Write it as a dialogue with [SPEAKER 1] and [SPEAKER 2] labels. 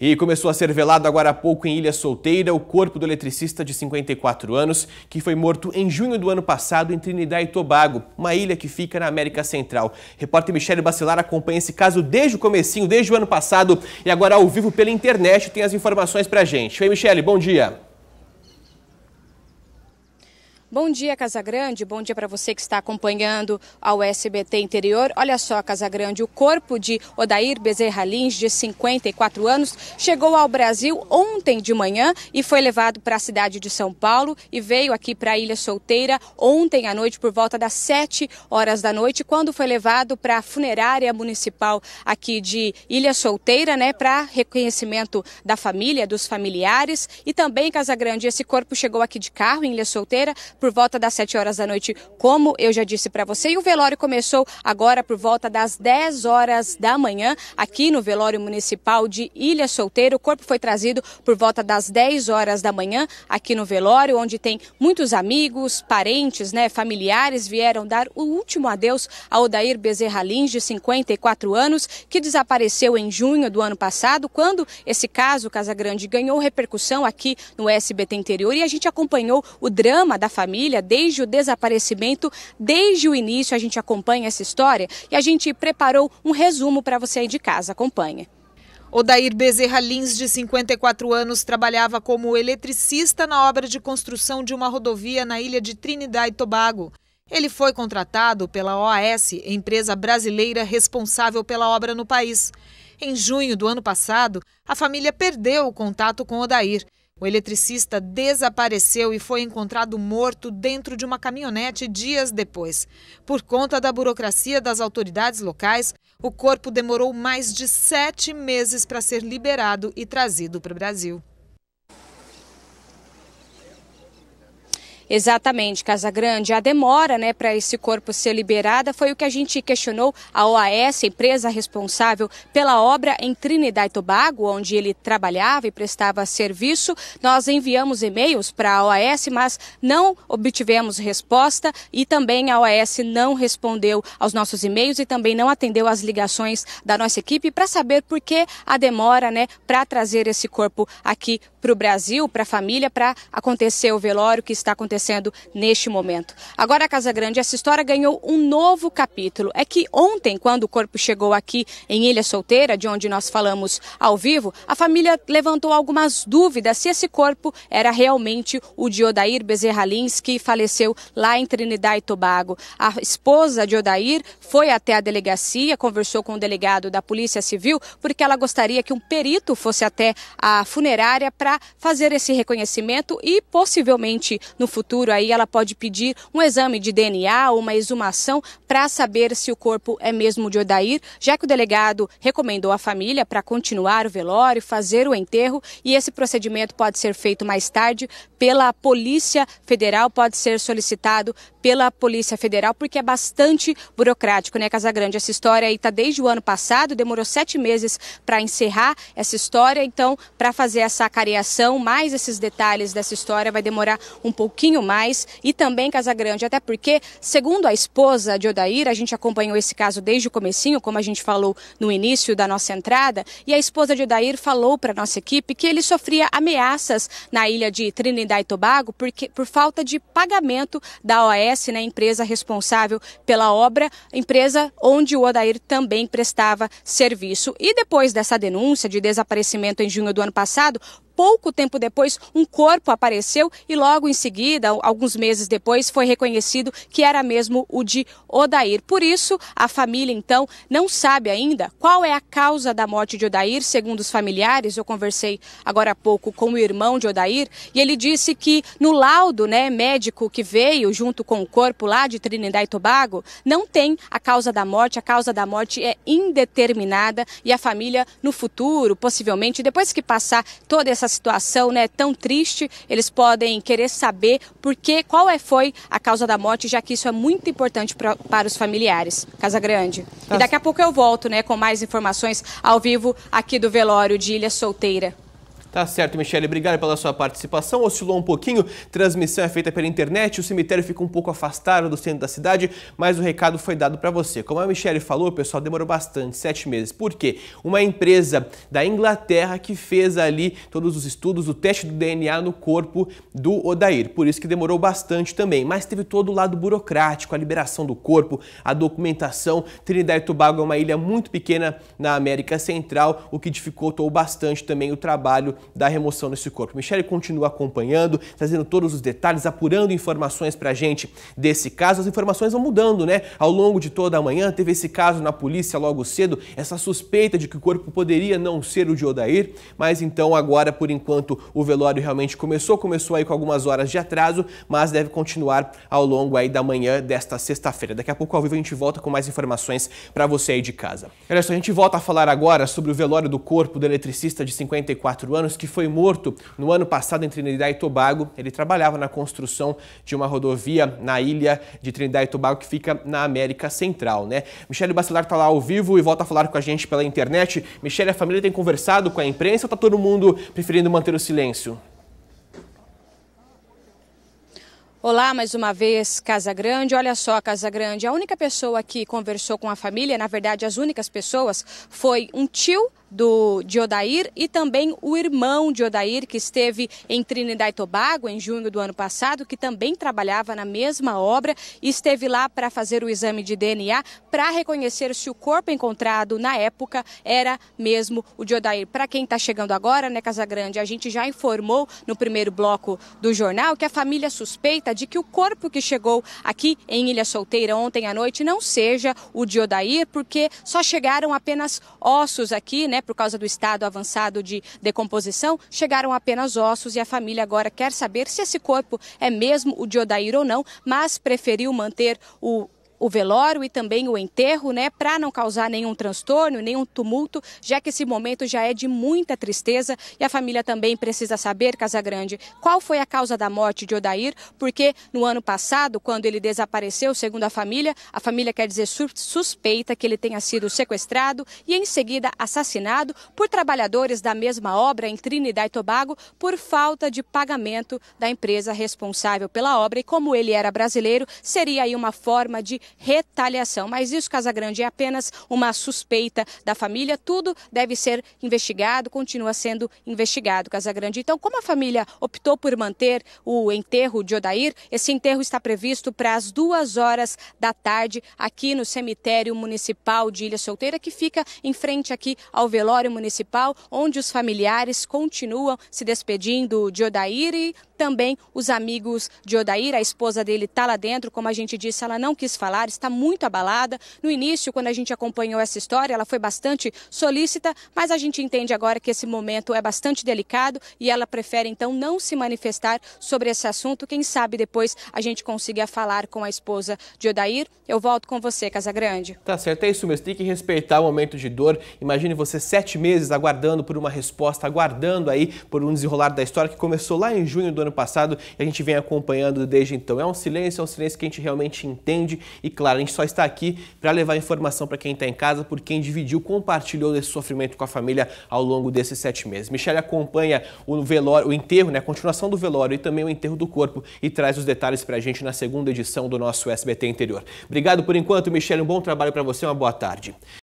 [SPEAKER 1] E começou a ser velado agora há pouco em Ilha Solteira o corpo do eletricista de 54 anos, que foi morto em junho do ano passado em Trinidad e Tobago, uma ilha que fica na América Central. Repórter Michele Bacelar acompanha esse caso desde o comecinho, desde o ano passado, e agora ao vivo pela internet tem as informações pra gente. Oi, Michele, bom dia.
[SPEAKER 2] Bom dia, Casagrande. Bom dia para você que está acompanhando ao SBT Interior. Olha só, Casagrande, o corpo de Odair Bezerra Lins, de 54 anos, chegou ao Brasil ontem de manhã e foi levado para a cidade de São Paulo e veio aqui para a Ilha Solteira ontem à noite por volta das 7 horas da noite, quando foi levado para a funerária municipal aqui de Ilha Solteira, né, para reconhecimento da família, dos familiares e também Casagrande, esse corpo chegou aqui de carro em Ilha Solteira por volta das 7 horas da noite, como eu já disse para você. E o velório começou agora por volta das 10 horas da manhã, aqui no velório municipal de Ilha Solteira. O corpo foi trazido por volta das 10 horas da manhã aqui no velório, onde tem muitos amigos, parentes, né, familiares vieram dar o último adeus a Odair Bezerra Lins, de 54 anos, que desapareceu em junho do ano passado, quando esse caso Casa Grande, ganhou repercussão aqui no SBT interior e a gente acompanhou o drama da família família desde o desaparecimento, desde o início a gente acompanha essa história e a gente preparou um resumo para você aí de casa. Acompanha. Odair Bezerra Lins, de 54 anos, trabalhava como eletricista na obra de construção de uma rodovia na ilha de Trinidad e Tobago. Ele foi contratado pela OAS, empresa brasileira responsável pela obra no país. Em junho do ano passado, a família perdeu o contato com Odair o eletricista desapareceu e foi encontrado morto dentro de uma caminhonete dias depois. Por conta da burocracia das autoridades locais, o corpo demorou mais de sete meses para ser liberado e trazido para o Brasil. Exatamente, Casa Grande. A demora né, para esse corpo ser liberada foi o que a gente questionou a OAS, empresa responsável pela obra em Trinidad e Tobago, onde ele trabalhava e prestava serviço. Nós enviamos e-mails para a OAS, mas não obtivemos resposta e também a OAS não respondeu aos nossos e-mails e também não atendeu às ligações da nossa equipe para saber por que a demora né, para trazer esse corpo aqui para o Brasil, para a família, para acontecer o velório que está acontecendo acontecendo neste momento. Agora, a Casa Grande, essa história ganhou um novo capítulo. É que ontem, quando o corpo chegou aqui em Ilha Solteira, de onde nós falamos ao vivo, a família levantou algumas dúvidas se esse corpo era realmente o de Odair Bezerra Lins, que faleceu lá em Trinidad e Tobago. A esposa de Odair foi até a delegacia, conversou com o delegado da Polícia Civil, porque ela gostaria que um perito fosse até a funerária para fazer esse reconhecimento e possivelmente no futuro futuro aí ela pode pedir um exame de DNA ou uma exumação para saber se o corpo é mesmo de Odair, já que o delegado recomendou à família para continuar o velório, fazer o enterro e esse procedimento pode ser feito mais tarde pela Polícia Federal, pode ser solicitado pela Polícia Federal, porque é bastante burocrático, né, Casagrande? Essa história aí está desde o ano passado, demorou sete meses para encerrar essa história, então, para fazer essa careação, mais esses detalhes dessa história, vai demorar um pouquinho pouquinho mais e também Casagrande, até porque, segundo a esposa de Odair, a gente acompanhou esse caso desde o comecinho, como a gente falou no início da nossa entrada, e a esposa de Odair falou para nossa equipe que ele sofria ameaças na ilha de Trinidad e Tobago porque, por falta de pagamento da OAS, né, empresa responsável pela obra, empresa onde o Odair também prestava serviço. E depois dessa denúncia de desaparecimento em junho do ano passado, pouco tempo depois, um corpo apareceu e logo em seguida, alguns meses depois, foi reconhecido que era mesmo o de Odair. Por isso, a família então não sabe ainda qual é a causa da morte de Odair, segundo os familiares. Eu conversei agora há pouco com o irmão de Odair e ele disse que no laudo, né, médico que veio junto com o corpo lá de Trinidad e Tobago, não tem a causa da morte. A causa da morte é indeterminada e a família no futuro, possivelmente depois que passar toda essa situação né, tão triste, eles podem querer saber por que, qual é, foi a causa da morte, já que isso é muito importante pra, para os familiares. Casa Grande. Tá. E daqui a pouco eu volto né, com mais informações ao vivo aqui do velório de Ilha Solteira.
[SPEAKER 1] Tá certo, Michele, obrigado pela sua participação. Oscilou um pouquinho, transmissão é feita pela internet, o cemitério fica um pouco afastado do centro da cidade, mas o recado foi dado para você. Como a Michele falou, pessoal, demorou bastante, sete meses. Por quê? Uma empresa da Inglaterra que fez ali todos os estudos, o teste do DNA no corpo do Odair. Por isso que demorou bastante também, mas teve todo o lado burocrático, a liberação do corpo, a documentação. Trinidad e Tobago é uma ilha muito pequena na América Central, o que dificultou bastante também o trabalho da remoção desse corpo. Michele continua acompanhando, trazendo todos os detalhes, apurando informações para a gente desse caso. As informações vão mudando, né? Ao longo de toda a manhã, teve esse caso na polícia logo cedo, essa suspeita de que o corpo poderia não ser o de Odair, mas então agora, por enquanto, o velório realmente começou, começou aí com algumas horas de atraso, mas deve continuar ao longo aí da manhã desta sexta-feira. Daqui a pouco ao vivo a gente volta com mais informações para você aí de casa. Olha só, a gente volta a falar agora sobre o velório do corpo do eletricista de 54 anos que foi morto no ano passado em Trinidad e Tobago. Ele trabalhava na construção de uma rodovia na ilha de Trinidad e Tobago, que fica na América Central. Né? Michele Bacelar está lá ao vivo e volta a falar com a gente pela internet. Michele, a família tem conversado com a imprensa ou está todo mundo preferindo manter o silêncio?
[SPEAKER 2] Olá, mais uma vez, Casa Grande. Olha só, Casa Grande, a única pessoa que conversou com a família, na verdade, as únicas pessoas, foi um tio do, de Odair e também o irmão de Odair, que esteve em Trinidad e Tobago em junho do ano passado, que também trabalhava na mesma obra e esteve lá para fazer o exame de DNA para reconhecer se o corpo encontrado na época era mesmo o de Odair. Para quem está chegando agora, né, Casagrande, a gente já informou no primeiro bloco do jornal que a família suspeita de que o corpo que chegou aqui em Ilha Solteira ontem à noite não seja o de Odair, porque só chegaram apenas ossos aqui, né? Né, por causa do estado avançado de decomposição, chegaram apenas ossos e a família agora quer saber se esse corpo é mesmo o de Odair ou não, mas preferiu manter o o velório e também o enterro, né, para não causar nenhum transtorno, nenhum tumulto, já que esse momento já é de muita tristeza e a família também precisa saber, Casagrande, qual foi a causa da morte de Odair, porque no ano passado, quando ele desapareceu, segundo a família, a família quer dizer suspeita que ele tenha sido sequestrado e em seguida assassinado por trabalhadores da mesma obra em Trinidad e Tobago por falta de pagamento da empresa responsável pela obra e como ele era brasileiro, seria aí uma forma de retaliação. Mas isso, Casagrande, é apenas uma suspeita da família. Tudo deve ser investigado, continua sendo investigado, Casagrande. Então, como a família optou por manter o enterro de Odair, esse enterro está previsto para as duas horas da tarde aqui no cemitério municipal de Ilha Solteira, que fica em frente aqui ao velório municipal, onde os familiares continuam se despedindo de Odair e também os amigos de Odair. A esposa dele está lá dentro, como a gente disse, ela não quis falar está muito abalada. No início, quando a gente acompanhou essa história, ela foi bastante solícita, mas a gente entende agora que esse momento é bastante delicado e ela prefere então não se manifestar sobre esse assunto. Quem sabe depois a gente consiga falar com a esposa de Odair. Eu volto com você, Casa Grande
[SPEAKER 1] Tá certo, é isso mesmo. Tem que respeitar o momento de dor. Imagine você sete meses aguardando por uma resposta, aguardando aí por um desenrolar da história que começou lá em junho do ano passado e a gente vem acompanhando desde então. É um silêncio, é um silêncio que a gente realmente entende e e claro, a gente só está aqui para levar informação para quem está em casa, por quem dividiu, compartilhou esse sofrimento com a família ao longo desses sete meses. Michele acompanha o velório, o enterro, né, a continuação do velório e também o enterro do corpo e traz os detalhes para a gente na segunda edição do nosso SBT Interior. Obrigado por enquanto, Michele. Um bom trabalho para você, uma boa tarde.